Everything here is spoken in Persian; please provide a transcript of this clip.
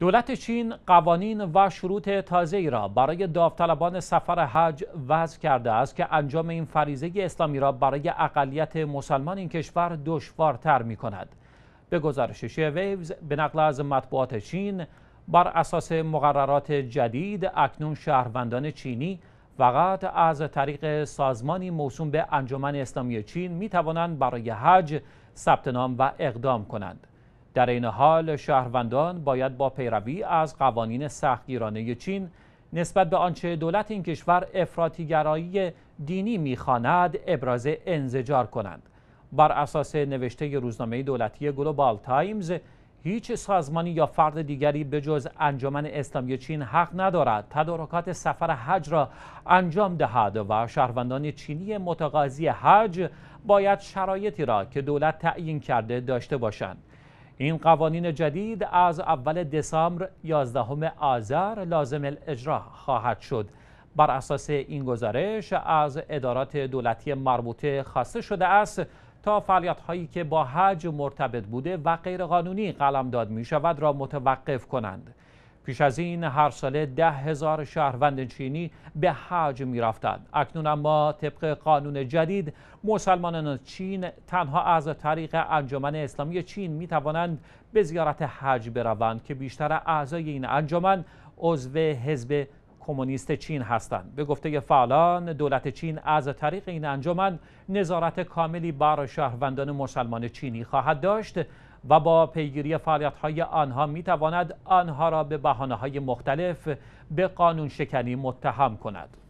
دولت چین قوانین و شروط تازه ای را برای داوطلبان سفر حج وضع کرده است که انجام این فریزه اسلامی را برای اقلیت مسلمان این کشور دشوارتر می کند. به گزارش ویوز به نقل از مطبوعات چین بر اساس مقررات جدید اکنون شهروندان چینی فقط از طریق سازمانی موسوم به انجمن اسلامی چین می توانند برای حج ثبت نام و اقدام کنند. در این حال شهروندان باید با پیروی از قوانین سختگیرانه چین نسبت به آنچه دولت این کشور افراطیگرایی دینی میخواند ابراز انزجار کنند بر اساس نوشته روزنامه دولتی گلوبال تایمز هیچ سازمانی یا فرد دیگری به جز انجمن اسلامی چین حق ندارد تدارکات سفر حج را انجام دهد و شهروندان چینی متقاضی حج باید شرایطی را که دولت تعیین کرده داشته باشند این قوانین جدید از اول دسامبر 11 آذر لازم الاجرا خواهد شد بر اساس این گزارش از ادارات دولتی مربوطه خواسته شده است تا فعالیت هایی که با حج مرتبط بوده و غیرقانونی قلمداد می شود را متوقف کنند پیش از این هر ساله ده هزار شهروند چینی به حج می رفتند. اکنون اما طبق قانون جدید مسلمانان چین تنها از طریق انجمن اسلامی چین می توانند به زیارت حج بروند که بیشتر اعضای این انجمن عضو حزب کمونیست چین هستند به گفته فعالان دولت چین از طریق این انجمن نظارت کاملی بر شهروندان مسلمان چینی خواهد داشت و با پیگیری فعالیت های آنها می آنها را به بهانه های مختلف به قانون شکنی متهم کند.